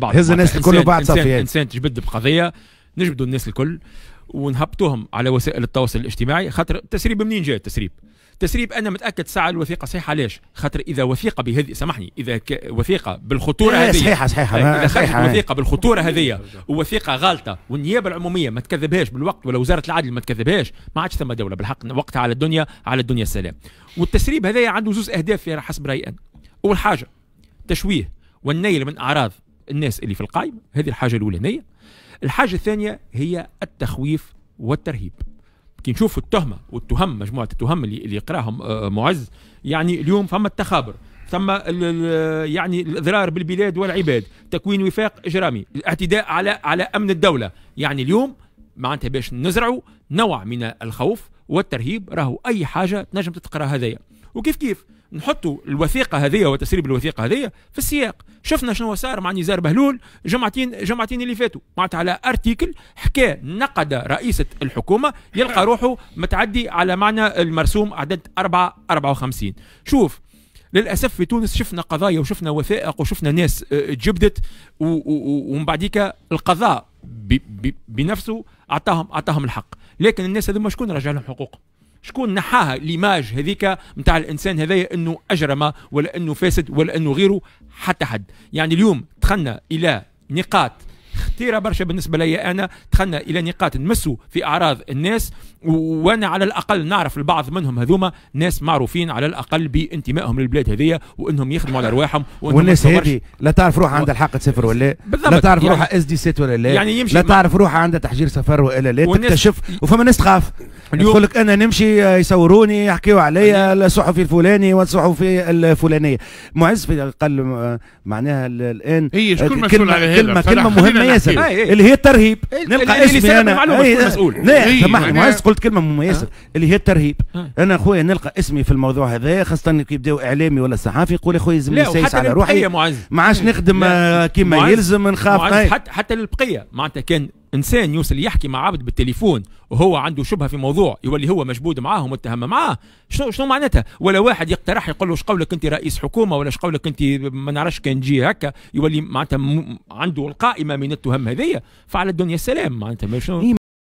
بعض هز الناس الكل وبعد صفيات انسان تجبد بقضيه نجبدوا الناس الكل ونهبطوهم على وسائل التواصل الاجتماعي خاطر التسريب منين جاء التسريب؟ التسريب انا متاكد ساعه الوثيقه صحيحه علاش؟ خاطر اذا وثيقه بهذه سامحني اذا ك... وثيقه بالخطوره إيه، هذه صحيحه صحيحه اذا صحيحة وثيقه بالخطوره هذه ووثيقه غالطه والنيابه العموميه ما تكذبهاش بالوقت ولا وزاره العدل ما تكذبهاش ما عادش ثم دوله بالحق وقتها على الدنيا على الدنيا السلام والتسريب هذا عنده زوز اهداف حسب رايي انا اول حاجه تشويه والنيل من اعراض الناس اللي في القائمة هذه الحاجة الأولانية الحاجة الثانية هي التخويف والترهيب كي نشوف التهمة والتهم مجموعة التهم اللي, اللي يقراهم آه، معز يعني اليوم فما التخابر ثم يعني الاضرار بالبلاد والعباد تكوين وفاق اجرامي الاعتداء على على امن الدوله يعني اليوم معناتها باش نزرعوا نوع من الخوف والترهيب راهو اي حاجه تنجم تتقرا هذايا وكيف كيف نحطوا الوثيقه هذه وتسريب الوثيقه هذه في السياق شفنا شنو صار مع نزار بهلول جمعتين جمعتين اللي فاتوا معناتها على ارتيكل حكى نقد رئيسه الحكومه يلقى روحه متعدي على معنى المرسوم عدد 4 54 شوف للاسف في تونس شفنا قضايا وشفنا وثائق وشفنا ناس آه، جبدت ومن بعديك القضاء بنفسه اعطاهم اعطاهم الحق لكن الناس هذوما شكون رجع لهم حقوقهم شكون نحاها ليماج هذيك نتاع الانسان هذايا انه اجرم ولا انه فاسد ولا انه غيره حتى حد يعني اليوم دخلنا الى نقاط كثيره برشا بالنسبه لي انا دخلنا الى نقاط نمسوا في اعراض الناس وانا على الاقل نعرف البعض منهم هذوما ناس معروفين على الاقل بانتمائهم للبلاد هذيا وانهم يخدموا على ارواحهم والناس هذه لا تعرف روحها عندها الحق سفر ولا بالضبط. لا تعرف يعني روحها اس دي سيت ولا لا يعني يمشي لا تعرف روحها عندها تحجير سفر ولا لا تكتشف وفما ناس تخاف يقول لك انا نمشي آه، يصوروني يحكيوا عليا الصحفي الفلاني والصحفي الفلانيه معز في قال آه، معناها الان هي شكون آه، مسؤول على كلمه, كلمه مهمه ياسر الترهيب آه، إيه. اللي هي الترهيب إيه، نلقى اسمي انا إيه. مسؤول لا سامحني معز قلت كلمه مميزه آه. اللي هي الترهيب آه. انا اخويا نلقى اسمي في الموضوع هذا خاصه كي يبداو اعلامي ولا صحافي يقول اخويا لازم نسيس على روحي ما عادش نخدم كما يلزم نخاف طيب. حتى حتى للبقيه معناتها كان انسان يوصل يحكي مع عبد بالتليفون وهو عنده شبهه في موضوع يولي هو مشبود معاه ومتهم معاه شنو شنو معناتها ولا واحد يقترح يقول له قولك انت رئيس حكومه ولا قولك انت ما نعرفش كان جي هكا يولي معناتها عنده القائمه من التهم هذيا فعلى الدنيا السلام معناتها شنو